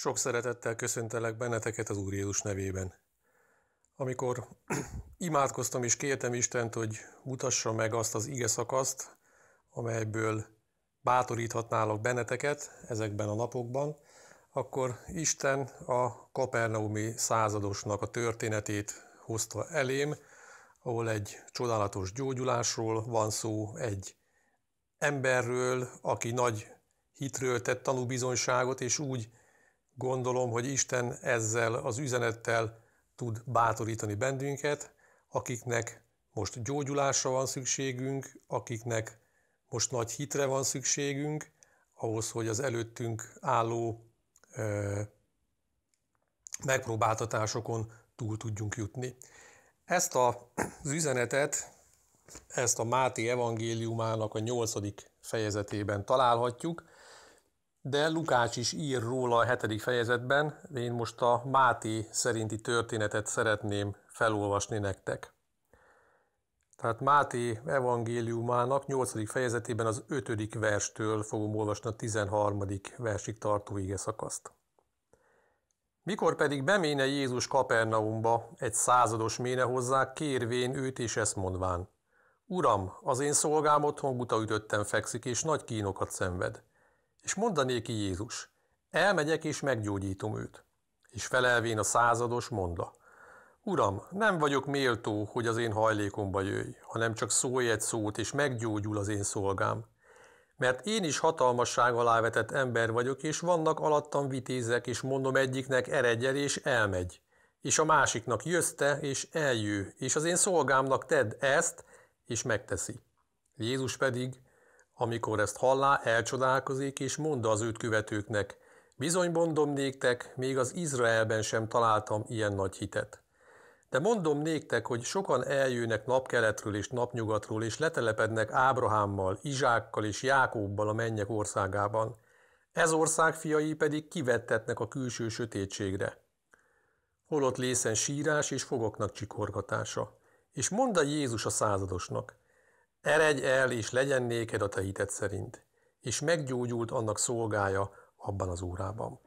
Sok szeretettel köszöntelek benneteket az Úr Jézus nevében. Amikor imádkoztam és kértem Istent, hogy mutassa meg azt az ige szakaszt, amelyből bátoríthatnálok benneteket ezekben a napokban, akkor Isten a kapernaumi századosnak a történetét hozta elém, ahol egy csodálatos gyógyulásról van szó, egy emberről, aki nagy hitről tett tanúbizonyságot, és úgy Gondolom, hogy Isten ezzel az üzenettel tud bátorítani bennünket, akiknek most gyógyulásra van szükségünk, akiknek most nagy hitre van szükségünk, ahhoz, hogy az előttünk álló ö, megpróbáltatásokon túl tudjunk jutni. Ezt a, az üzenetet, ezt a Máté evangéliumának a nyolcadik fejezetében találhatjuk, de Lukács is ír róla a hetedik fejezetben, én most a Máté szerinti történetet szeretném felolvasni nektek. Tehát Máté evangéliumának 8. fejezetében az 5. verstől fogom olvasni a 13. versig tartó ige szakaszt. Mikor pedig beméne Jézus Kapernaumba, egy százados méne hozzá, kérvén őt és ezt mondván. Uram, az én szolgám otthon ütöttem fekszik, és nagy kínokat szenved és mondané ki Jézus, elmegyek és meggyógyítom őt. És felelvén a százados mondla, Uram, nem vagyok méltó, hogy az én hajlékomba jöjj, hanem csak szólj egy szót, és meggyógyul az én szolgám. Mert én is hatalmasság alá vetett ember vagyok, és vannak alattam vitézek, és mondom egyiknek eredj el, és elmegy. És a másiknak jössz te, és eljő, és az én szolgámnak tedd ezt, és megteszi. Jézus pedig, amikor ezt hallá, elcsodálkozik és mondta az őt követőknek, bizony mondom néktek, még az Izraelben sem találtam ilyen nagy hitet. De mondom néktek, hogy sokan eljönnek napkeletről és napnyugatról, és letelepednek Ábrahámmal, Izsákkal és Jákóbbal a mennyek országában. Ez ország fiai pedig kivettetnek a külső sötétségre. Holott lészen sírás és fogoknak csikorgatása. És mondta Jézus a századosnak – Eredj el, és legyen néked a te hited szerint. És meggyógyult annak szolgája abban az órában.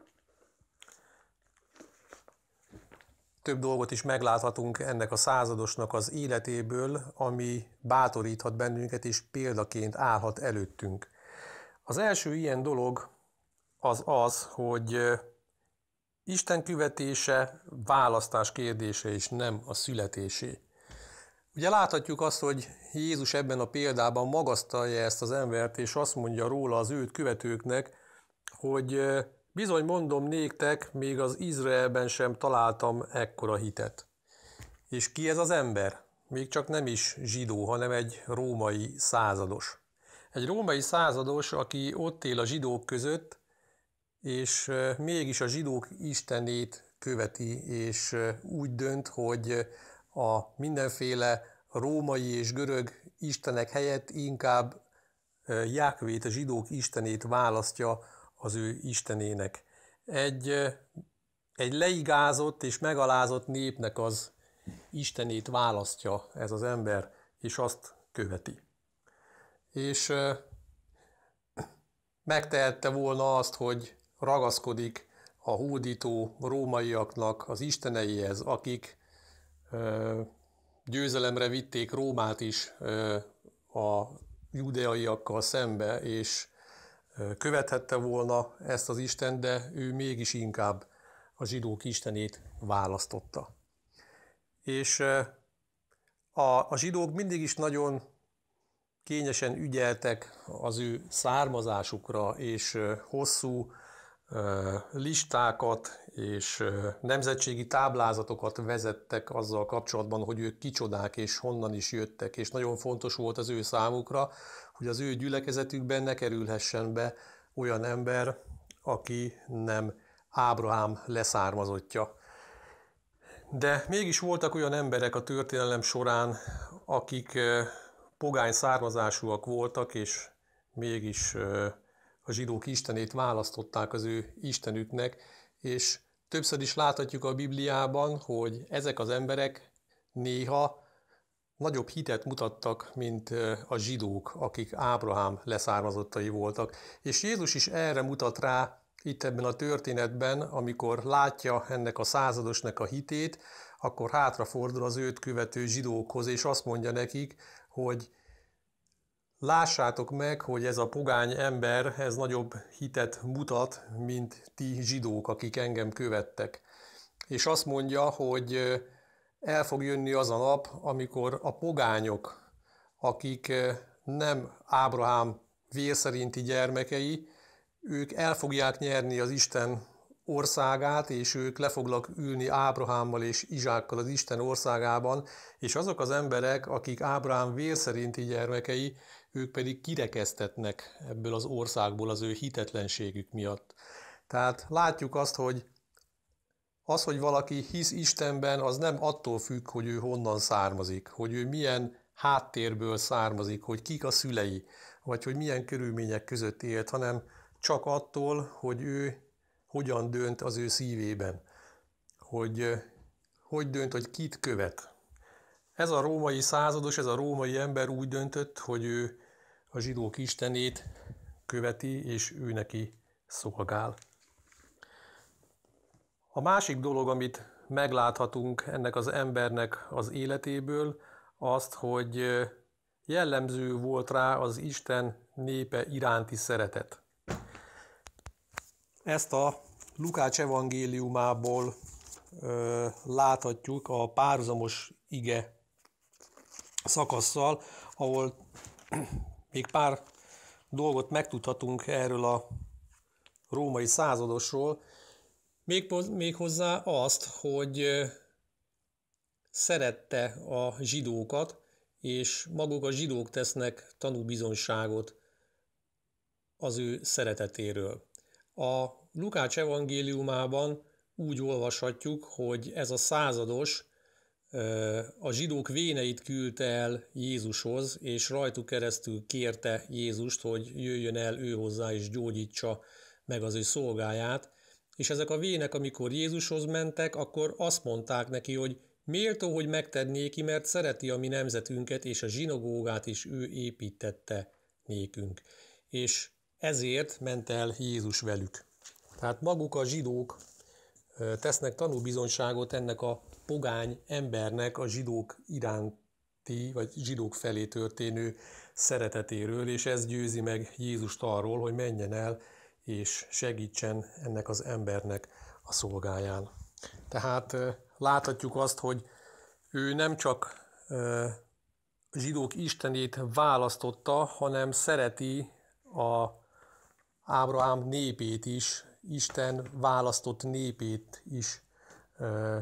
Több dolgot is megláthatunk ennek a századosnak az életéből, ami bátoríthat bennünket, és példaként állhat előttünk. Az első ilyen dolog az az, hogy Isten követése választás kérdése, és nem a születésé. Ugye láthatjuk azt, hogy Jézus ebben a példában magasztalja ezt az embert, és azt mondja róla az őt követőknek, hogy bizony mondom néktek, még az Izraelben sem találtam ekkora hitet. És ki ez az ember? Még csak nem is zsidó, hanem egy római százados. Egy római százados, aki ott él a zsidók között, és mégis a zsidók istenét követi, és úgy dönt, hogy a mindenféle római és görög istenek helyett inkább Jákvét, a zsidók istenét választja az ő istenének. Egy, egy leigázott és megalázott népnek az istenét választja ez az ember, és azt követi. És megtehette volna azt, hogy ragaszkodik a hódító rómaiaknak az isteneihez, akik győzelemre vitték Rómát is a judeaiakkal szembe, és követhette volna ezt az Isten, de ő mégis inkább a zsidók istenét választotta. És a, a zsidók mindig is nagyon kényesen ügyeltek az ő származásukra, és hosszú listákat és nemzetségi táblázatokat vezettek azzal kapcsolatban, hogy ők kicsodák és honnan is jöttek, és nagyon fontos volt az ő számukra, hogy az ő gyülekezetükben ne kerülhessen be olyan ember, aki nem Ábrahám leszármazottja. De mégis voltak olyan emberek a történelem során, akik pogány származásúak voltak, és mégis a zsidók istenét választották az ő istenüknek, és többször is láthatjuk a Bibliában, hogy ezek az emberek néha nagyobb hitet mutattak, mint a zsidók, akik Ábrahám leszármazottai voltak. És Jézus is erre mutat rá itt ebben a történetben, amikor látja ennek a századosnak a hitét, akkor hátrafordul az őt követő zsidókhoz, és azt mondja nekik, hogy Lássátok meg, hogy ez a pogány ember, ez nagyobb hitet mutat, mint ti zsidók, akik engem követtek. És azt mondja, hogy el fog jönni az a nap, amikor a pogányok, akik nem Ábrahám vérszerinti gyermekei, ők el fogják nyerni az Isten országát, és ők le foglak ülni Ábrahámmal és Izsákkal az Isten országában, és azok az emberek, akik Ábrahám vérszerinti gyermekei, ők pedig kirekeztetnek ebből az országból az ő hitetlenségük miatt. Tehát látjuk azt, hogy az, hogy valaki hisz Istenben, az nem attól függ, hogy ő honnan származik, hogy ő milyen háttérből származik, hogy kik a szülei, vagy hogy milyen körülmények között élt, hanem csak attól, hogy ő hogyan dönt az ő szívében, hogy hogy dönt, hogy kit követ. Ez a római százados, ez a római ember úgy döntött, hogy ő a zsidók istenét követi, és ő neki szolgál. A másik dolog, amit megláthatunk ennek az embernek az életéből, azt, hogy jellemző volt rá az Isten népe iránti szeretet. Ezt a Lukács evangéliumából ö, láthatjuk a párzamos ige szakaszsal, ahol még pár dolgot megtudhatunk erről a római századosról, még, hozzá azt, hogy szerette a zsidókat, és maguk a zsidók tesznek tanúbizonságot az ő szeretetéről. A Lukács evangéliumában úgy olvashatjuk, hogy ez a százados a zsidók véneit küldte el Jézushoz, és rajtuk keresztül kérte Jézust, hogy jöjjön el ő hozzá és gyógyítsa meg az ő szolgáját. És ezek a vének, amikor Jézushoz mentek, akkor azt mondták neki, hogy méltó, hogy megtennéki, mert szereti a mi nemzetünket, és a zsinogógát is ő építette nékünk. És ezért ment el Jézus velük. Tehát maguk a zsidók tesznek tanúbizonyságot ennek a pogány embernek a zsidók iránti, vagy zsidók felé történő szeretetéről, és ez győzi meg Jézust arról, hogy menjen el és segítsen ennek az embernek a szolgáján. Tehát láthatjuk azt, hogy ő nem csak zsidók istenét választotta, hanem szereti a Ábrahám népét is, Isten választott népét is ö,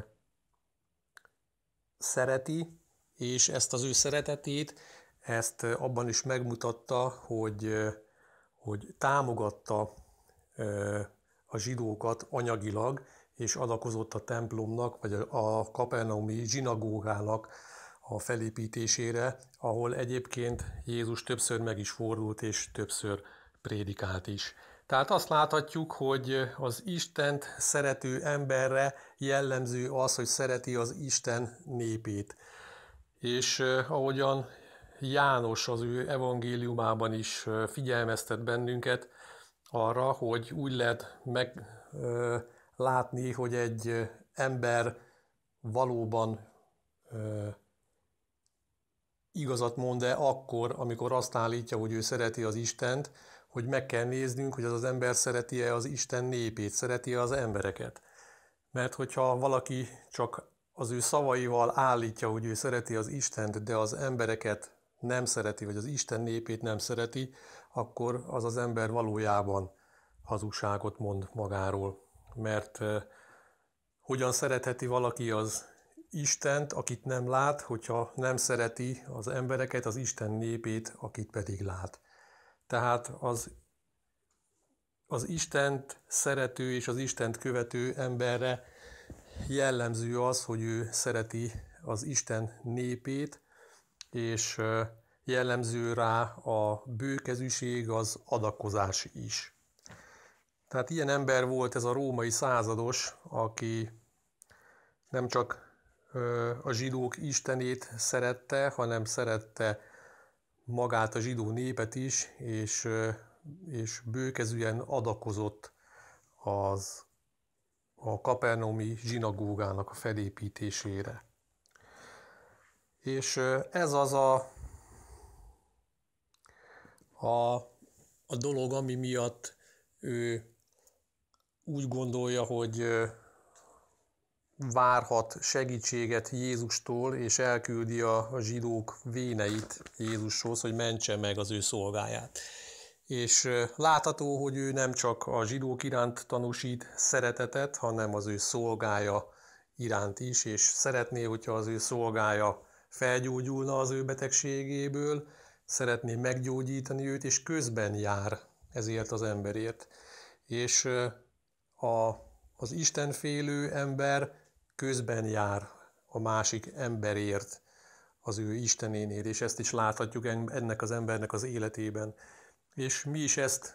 szereti, és ezt az ő szeretetét, ezt abban is megmutatta, hogy, hogy támogatta ö, a zsidókat anyagilag, és adakozott a templomnak, vagy a kapernaumi zsinagógának a felépítésére, ahol egyébként Jézus többször meg is fordult, és többször prédikált is. Tehát azt láthatjuk, hogy az Istent szerető emberre jellemző az, hogy szereti az Isten népét. És eh, ahogyan János az ő evangéliumában is eh, figyelmeztet bennünket arra, hogy úgy lehet meglátni, eh, hogy egy ember valóban igazat mond-e akkor, amikor azt állítja, hogy ő szereti az Istent, hogy meg kell néznünk, hogy az az ember szereti-e az Isten népét, szereti-e az embereket. Mert hogyha valaki csak az ő szavaival állítja, hogy ő szereti az Istent, de az embereket nem szereti, vagy az Isten népét nem szereti, akkor az az ember valójában hazugságot mond magáról. Mert hogyan szeretheti valaki az Istent, akit nem lát, hogyha nem szereti az embereket, az Isten népét, akit pedig lát. Tehát az, az Istent szerető és az Istent követő emberre jellemző az, hogy ő szereti az Isten népét, és jellemző rá a bőkezűség, az adakozás is. Tehát ilyen ember volt ez a római százados, aki nem csak a zsidók istenét szerette, hanem szerette magát a zsidó népet is, és, és bőkezűen adakozott az a kapernomi zsinagógának a felépítésére. És ez az a, a, a dolog, ami miatt ő úgy gondolja, hogy várhat segítséget Jézustól, és elküldi a zsidók véneit Jézushoz, hogy mentse meg az ő szolgáját. És látható, hogy ő nem csak a zsidók iránt tanúsít szeretetet, hanem az ő szolgája iránt is, és szeretné, hogyha az ő szolgája felgyógyulna az ő betegségéből, szeretné meggyógyítani őt, és közben jár ezért az emberért. És a, az istenfélő ember közben jár a másik emberért az ő Istenénél, és ezt is láthatjuk ennek az embernek az életében. És mi is ezt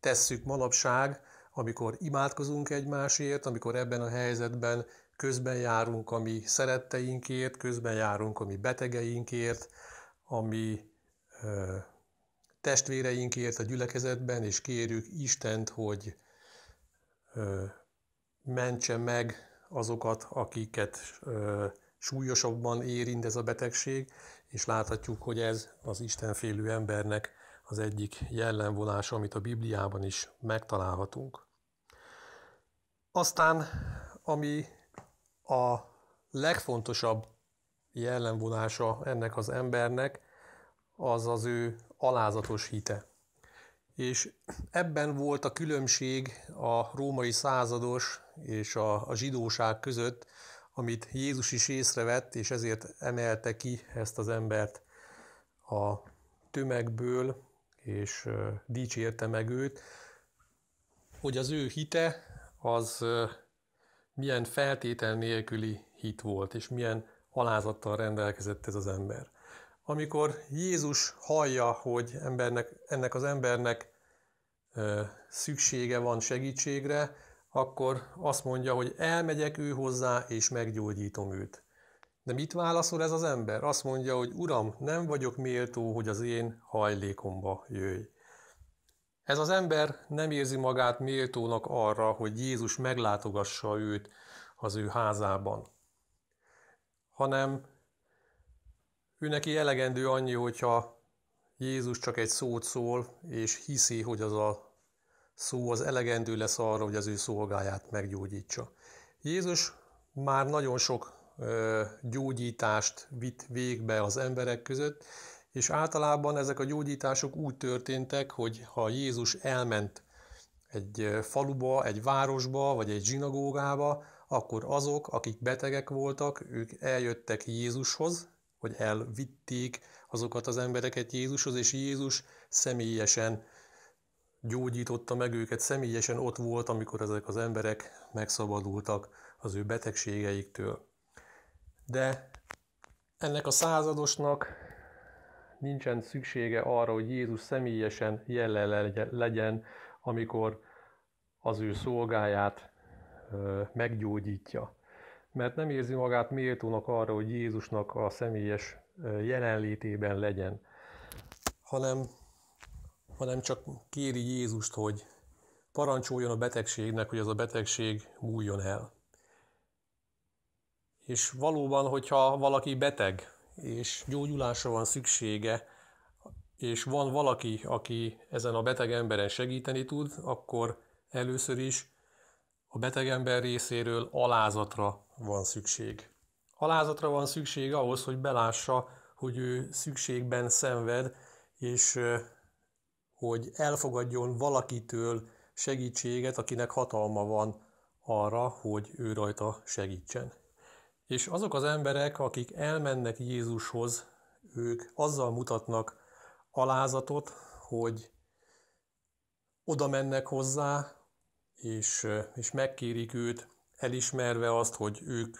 tesszük manapság, amikor imádkozunk egymásért, amikor ebben a helyzetben közben járunk a mi szeretteinkért, közben járunk a mi betegeinkért, a mi ö, testvéreinkért a gyülekezetben, és kérjük Istent, hogy ö, mentse meg azokat, akiket súlyosabban érint ez a betegség, és láthatjuk, hogy ez az istenfélő embernek az egyik jellemvonása, amit a Bibliában is megtalálhatunk. Aztán, ami a legfontosabb jellemvonása ennek az embernek, az az ő alázatos hite. És ebben volt a különbség a római százados és a, a zsidóság között, amit Jézus is észrevett, és ezért emelte ki ezt az embert a tömegből, és dicsérte meg őt, hogy az ő hite az milyen feltétel nélküli hit volt, és milyen alázattal rendelkezett ez az ember. Amikor Jézus hallja, hogy embernek, ennek az embernek szüksége van segítségre, akkor azt mondja, hogy elmegyek ő hozzá, és meggyógyítom őt. De mit válaszol ez az ember? Azt mondja, hogy Uram, nem vagyok méltó, hogy az én hajlékomba jöjj. Ez az ember nem érzi magát méltónak arra, hogy Jézus meglátogassa őt az ő házában, hanem ő neki elegendő annyi, hogyha Jézus csak egy szót szól, és hiszi, hogy az a szó az elegendő lesz arra, hogy az ő szolgáját meggyógyítsa. Jézus már nagyon sok gyógyítást vitt végbe az emberek között, és általában ezek a gyógyítások úgy történtek, hogy ha Jézus elment egy faluba, egy városba, vagy egy zsinagógába, akkor azok, akik betegek voltak, ők eljöttek Jézushoz, hogy elvitték azokat az embereket Jézushoz, és Jézus személyesen gyógyította meg őket, személyesen ott volt, amikor ezek az emberek megszabadultak az ő betegségeiktől. De ennek a századosnak nincsen szüksége arra, hogy Jézus személyesen jelen legyen, amikor az ő szolgáját meggyógyítja mert nem érzi magát méltónak arra, hogy Jézusnak a személyes jelenlétében legyen, hanem, hanem csak kéri Jézust, hogy parancsoljon a betegségnek, hogy az a betegség múljon el. És valóban, hogyha valaki beteg, és gyógyulásra van szüksége, és van valaki, aki ezen a beteg emberen segíteni tud, akkor először is a beteg ember részéről alázatra van szükség. Alázatra van szükség ahhoz, hogy belássa, hogy ő szükségben szenved, és hogy elfogadjon valakitől segítséget, akinek hatalma van arra, hogy ő rajta segítsen. És azok az emberek, akik elmennek Jézushoz, ők azzal mutatnak alázatot, hogy oda mennek hozzá, és, és megkérik őt elismerve azt, hogy ők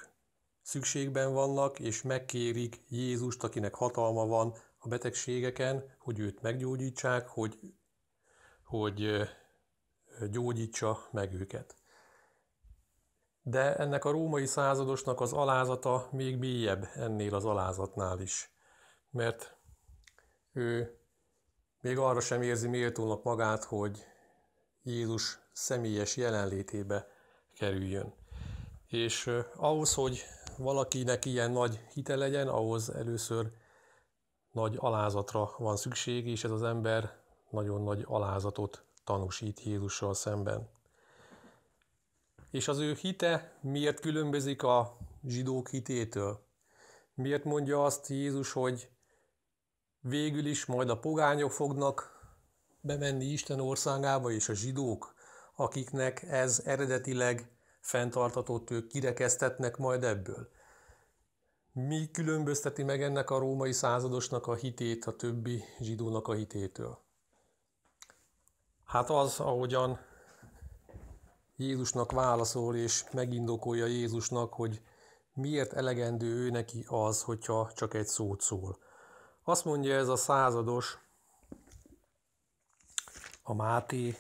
szükségben vannak, és megkérik Jézust, akinek hatalma van a betegségeken, hogy őt meggyógyítsák, hogy, hogy gyógyítsa meg őket. De ennek a római századosnak az alázata még mélyebb ennél az alázatnál is, mert ő még arra sem érzi méltónak magát, hogy Jézus személyes jelenlétébe kerüljön. És ahhoz, hogy valakinek ilyen nagy hite legyen, ahhoz először nagy alázatra van szükség, és ez az ember nagyon nagy alázatot tanúsít Jézussal szemben. És az ő hite miért különbözik a zsidók hitétől? Miért mondja azt Jézus, hogy végül is majd a pogányok fognak bemenni Isten országába, és a zsidók, akiknek ez eredetileg fenntartató tők kirekeztetnek majd ebből? Mi különbözteti meg ennek a római századosnak a hitét a többi zsidónak a hitétől? Hát az, ahogyan Jézusnak válaszol és megindokolja Jézusnak, hogy miért elegendő ő neki az, hogyha csak egy szót szól. Azt mondja ez a százados, a Máté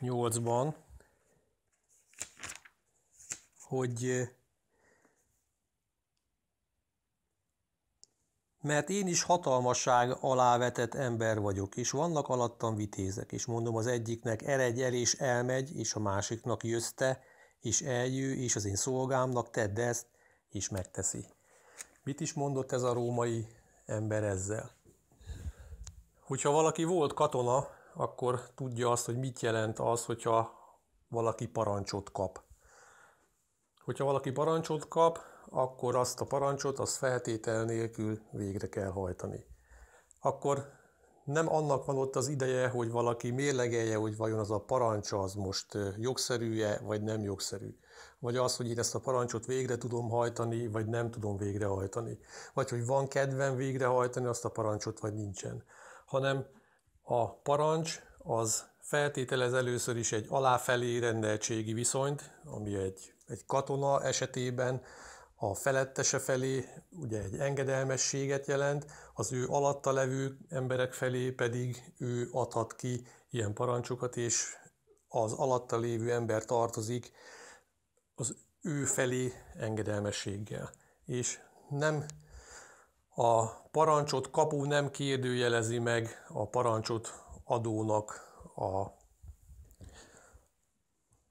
8-ban, hogy mert én is hatalmasság alá vetett ember vagyok, és vannak alattam vitézek, és mondom az egyiknek eredj el és elmegy, és a másiknak jössz te, és eljő, és az én szolgámnak tedd ezt, és megteszi. Mit is mondott ez a római ember ezzel? Hogyha valaki volt katona, akkor tudja azt, hogy mit jelent az, hogyha valaki parancsot kap. Hogyha valaki parancsot kap, akkor azt a parancsot, az feltétel nélkül végre kell hajtani. Akkor nem annak van ott az ideje, hogy valaki mérlegelje, hogy vajon az a parancs az most jogszerű-e, vagy nem jogszerű. Vagy az, hogy én ezt a parancsot végre tudom hajtani, vagy nem tudom végrehajtani. Vagy hogy van kedvem végrehajtani azt a parancsot, vagy nincsen. Hanem a parancs az feltételez először is egy aláfelé rendeltségi viszonyt, ami egy, egy katona esetében a felettese felé ugye egy engedelmességet jelent, az ő alatta levő emberek felé pedig ő adhat ki ilyen parancsokat, és az alatta lévő ember tartozik az ő felé engedelmességgel. És nem a parancsot kapó nem kérdőjelezi meg a parancsot adónak a,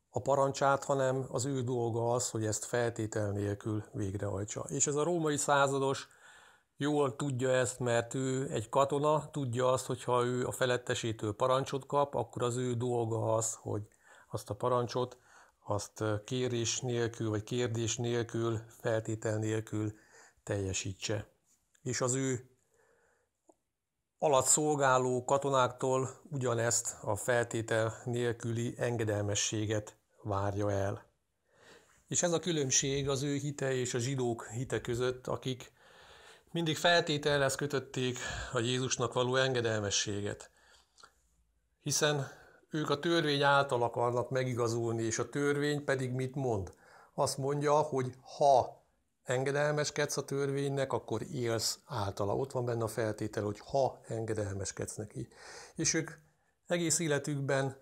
a parancsát, hanem az ő dolga az, hogy ezt feltétel nélkül végrehajtsa. És ez a római százados jól tudja ezt, mert ő egy katona, tudja azt, hogy ha ő a felettesétől parancsot kap, akkor az ő dolga az, hogy azt a parancsot, azt kérés nélkül, vagy kérdés nélkül, feltétel nélkül teljesítse. És az ő alatt szolgáló katonáktól ugyanezt a feltétel nélküli engedelmességet várja el. És ez a különbség az ő hite és a zsidók hite között, akik mindig feltételhez kötötték a Jézusnak való engedelmességet. Hiszen ők a törvény által akarnak megigazulni, és a törvény pedig mit mond? Azt mondja, hogy ha engedelmeskedsz a törvénynek, akkor élsz általa. Ott van benne a feltétel, hogy ha engedelmeskedsz neki. És ők egész életükben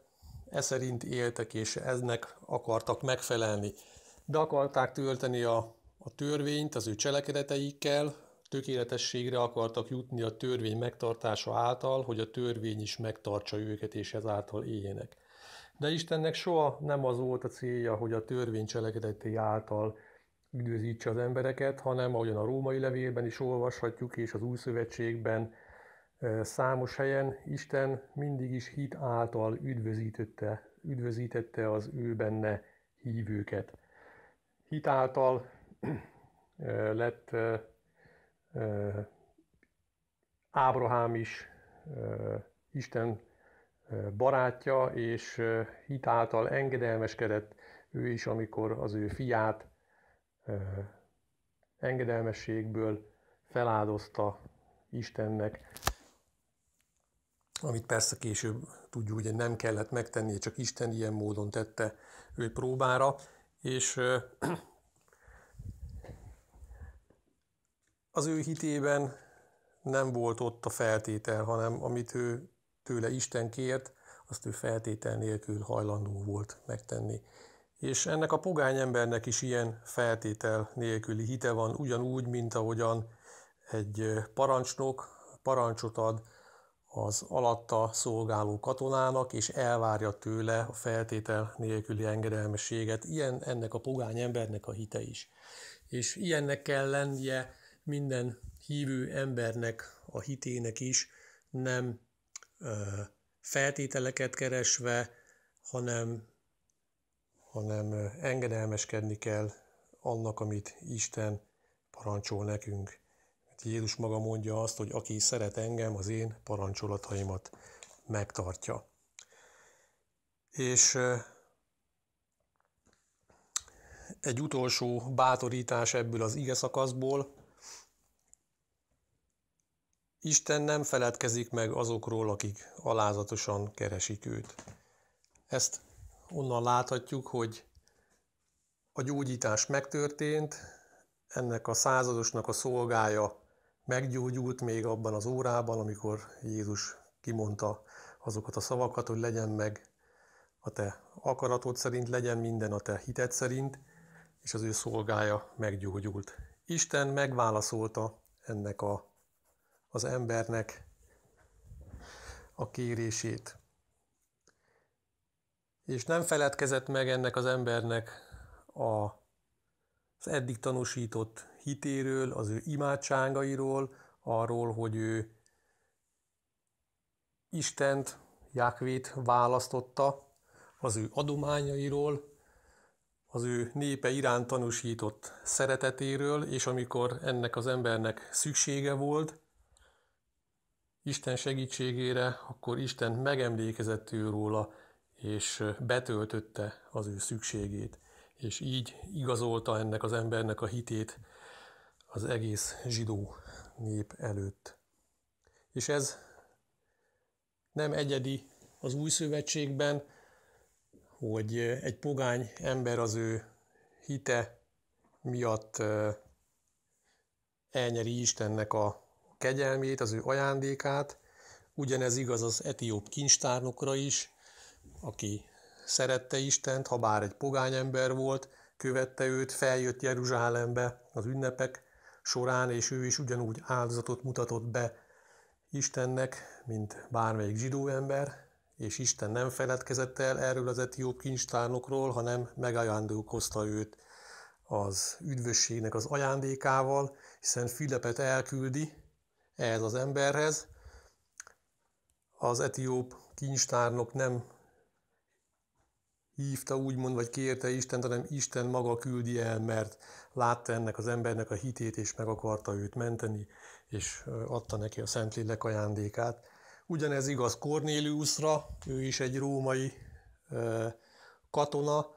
e szerint éltek, és eznek akartak megfelelni. De akarták tölteni a, a törvényt az ő cselekedeteikkel, tökéletességre akartak jutni a törvény megtartása által, hogy a törvény is megtartsa őket, és ezáltal éljenek. De Istennek soha nem az volt a célja, hogy a törvény cselekedetei által üdvözítse az embereket, hanem ahogyan a római levélben is olvashatjuk, és az új szövetségben számos helyen Isten mindig is hit által üdvözítette, üdvözítette az ő benne hívőket. Hit által lett Ábrahám is Isten barátja, és hit által engedelmeskedett ő is, amikor az ő fiát engedelmességből feláldozta Istennek, amit persze később tudjuk, hogy nem kellett megtennie, csak Isten ilyen módon tette ő próbára, és az ő hitében nem volt ott a feltétel, hanem amit ő tőle Isten kért, azt ő feltétel nélkül hajlandó volt megtenni. És ennek a pogány embernek is ilyen feltétel nélküli hite van, ugyanúgy, mint ahogyan egy parancsnok parancsot ad az alatta szolgáló katonának, és elvárja tőle a feltétel nélküli engedelmességet. Ilyen ennek a pogány embernek a hite is. És ilyennek kell lennie minden hívő embernek a hitének is, nem ö, feltételeket keresve, hanem hanem engedelmeskedni kell annak, amit Isten parancsol nekünk. Mert Jézus maga mondja azt, hogy aki szeret engem, az én parancsolataimat megtartja. És egy utolsó bátorítás ebből az ige szakaszból. Isten nem feledkezik meg azokról, akik alázatosan keresik őt. Ezt onnan láthatjuk, hogy a gyógyítás megtörtént, ennek a századosnak a szolgája meggyógyult még abban az órában, amikor Jézus kimondta azokat a szavakat, hogy legyen meg a te akaratod szerint, legyen minden a te hited szerint, és az ő szolgája meggyógyult. Isten megválaszolta ennek a, az embernek a kérését és nem feledkezett meg ennek az embernek a, az eddig tanúsított hitéről, az ő imádságairól, arról, hogy ő Istent, Jákvét választotta, az ő adományairól, az ő népe iránt tanúsított szeretetéről, és amikor ennek az embernek szüksége volt, Isten segítségére, akkor Isten megemlékezett ő róla, és betöltötte az ő szükségét, és így igazolta ennek az embernek a hitét az egész zsidó nép előtt. És ez nem egyedi az új szövetségben, hogy egy pogány ember az ő hite miatt elnyeri Istennek a kegyelmét, az ő ajándékát. Ugyanez igaz az etióp kincstárnokra is, aki szerette Istent, ha bár egy pogány ember volt, követte őt, feljött Jeruzsálembe az ünnepek során, és ő is ugyanúgy áldozatot mutatott be Istennek, mint bármelyik zsidó ember, és Isten nem feledkezett el erről az etióp kincstárnokról, hanem megajándékozta őt az üdvösségnek az ajándékával, hiszen Filipet elküldi ehhez az emberhez. Az etióp kincstárnok nem hívta úgymond, vagy kérte Isten, hanem Isten maga küldi el, mert látta ennek az embernek a hitét, és meg akarta őt menteni, és adta neki a Szentlélek ajándékát. Ugyanez igaz Cornéliusra, ő is egy római katona,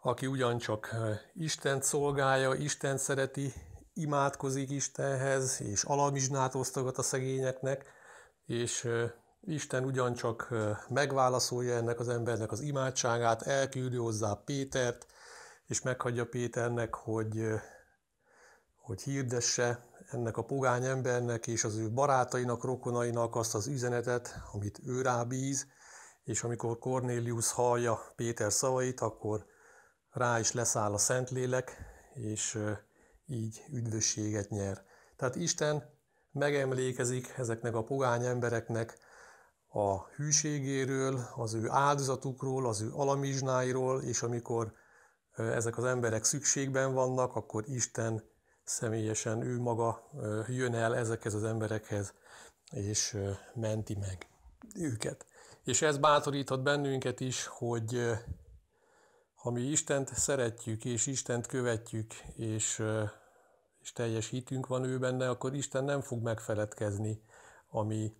aki ugyancsak Isten szolgálja, Isten szereti, imádkozik Istenhez, és alamizsnát osztogat a szegényeknek, és Isten ugyancsak megválaszolja ennek az embernek az imádságát, elküldi hozzá Pétert, és meghagyja Péternek, hogy, hogy hirdesse ennek a pogány embernek és az ő barátainak, rokonainak azt az üzenetet, amit ő rábíz, és amikor Cornélius hallja Péter szavait, akkor rá is leszáll a Szentlélek, és így üdvösséget nyer. Tehát Isten megemlékezik ezeknek a pogány embereknek, a hűségéről, az ő áldozatukról, az ő alamizsnáiról, és amikor ezek az emberek szükségben vannak, akkor Isten személyesen ő maga jön el ezekhez az emberekhez, és menti meg őket. És ez bátoríthat bennünket is, hogy ha mi Istent szeretjük, és Istent követjük, és, és teljes hitünk van ő benne, akkor Isten nem fog megfeledkezni a mi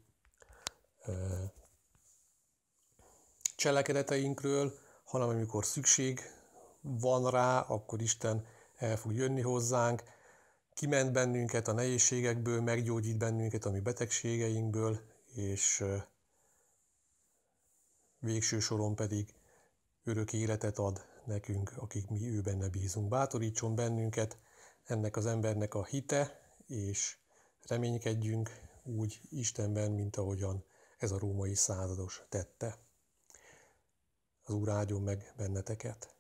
cselekedeteinkről, hanem amikor szükség van rá, akkor Isten el fog jönni hozzánk, kiment bennünket a nehézségekből, meggyógyít bennünket a mi betegségeinkből, és végső soron pedig örök életet ad nekünk, akik mi ő benne bízunk. Bátorítson bennünket ennek az embernek a hite, és reménykedjünk úgy Istenben, mint ahogyan ez a római százados tette. Az Úr áldjon meg benneteket!